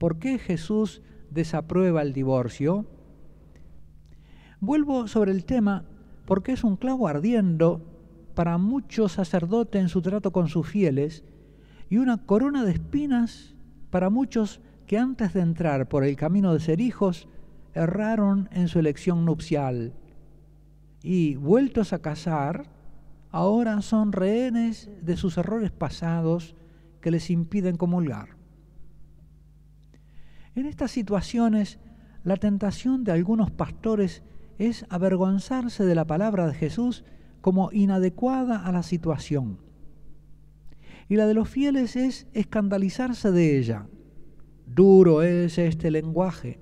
¿Por qué Jesús desaprueba el divorcio? Vuelvo sobre el tema porque es un clavo ardiendo para muchos sacerdotes en su trato con sus fieles y una corona de espinas para muchos que antes de entrar por el camino de ser hijos erraron en su elección nupcial y vueltos a casar ahora son rehenes de sus errores pasados que les impiden comulgar. En estas situaciones, la tentación de algunos pastores es avergonzarse de la palabra de Jesús como inadecuada a la situación. Y la de los fieles es escandalizarse de ella. Duro es este lenguaje,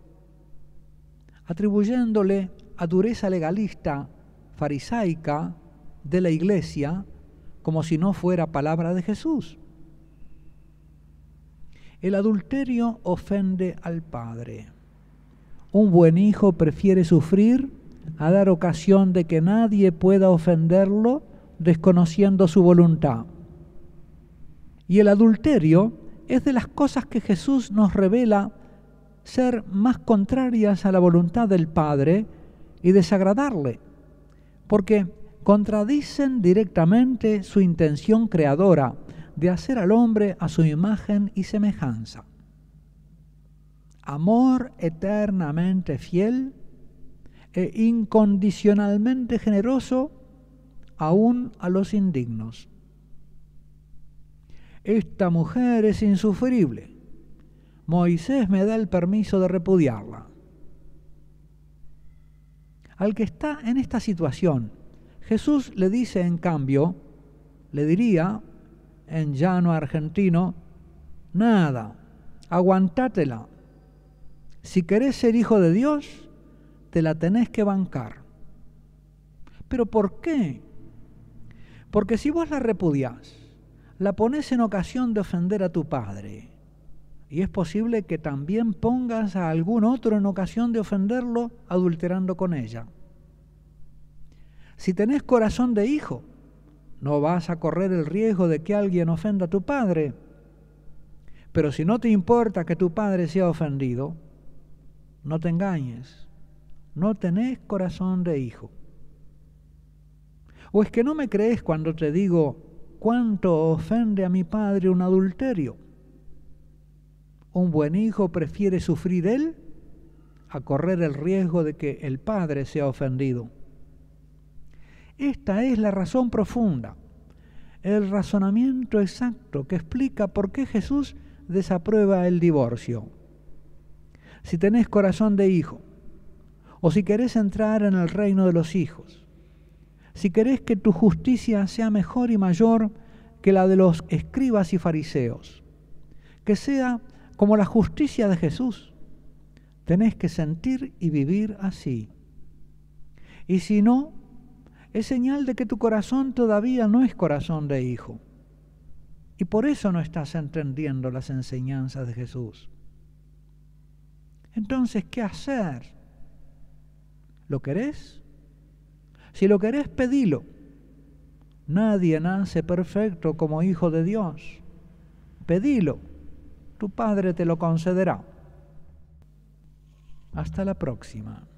atribuyéndole a dureza legalista, farisaica, de la iglesia, como si no fuera palabra de Jesús. El adulterio ofende al padre. Un buen hijo prefiere sufrir a dar ocasión de que nadie pueda ofenderlo desconociendo su voluntad. Y el adulterio es de las cosas que Jesús nos revela ser más contrarias a la voluntad del Padre y desagradarle, porque contradicen directamente su intención creadora, de hacer al hombre a su imagen y semejanza. Amor eternamente fiel e incondicionalmente generoso aún a los indignos. Esta mujer es insufrible. Moisés me da el permiso de repudiarla. Al que está en esta situación, Jesús le dice en cambio, le diría, en llano argentino, nada, aguantátela. Si querés ser hijo de Dios, te la tenés que bancar. ¿Pero por qué? Porque si vos la repudiás, la ponés en ocasión de ofender a tu padre, y es posible que también pongas a algún otro en ocasión de ofenderlo adulterando con ella. Si tenés corazón de hijo, no vas a correr el riesgo de que alguien ofenda a tu padre. Pero si no te importa que tu padre sea ofendido, no te engañes. No tenés corazón de hijo. ¿O es que no me crees cuando te digo cuánto ofende a mi padre un adulterio? Un buen hijo prefiere sufrir él a correr el riesgo de que el padre sea ofendido. Esta es la razón profunda, el razonamiento exacto que explica por qué Jesús desaprueba el divorcio. Si tenés corazón de hijo, o si querés entrar en el reino de los hijos, si querés que tu justicia sea mejor y mayor que la de los escribas y fariseos, que sea como la justicia de Jesús, tenés que sentir y vivir así. Y si no, es señal de que tu corazón todavía no es corazón de hijo. Y por eso no estás entendiendo las enseñanzas de Jesús. Entonces, ¿qué hacer? ¿Lo querés? Si lo querés, pedilo. Nadie nace perfecto como hijo de Dios. Pedilo. Tu Padre te lo concederá. Hasta la próxima.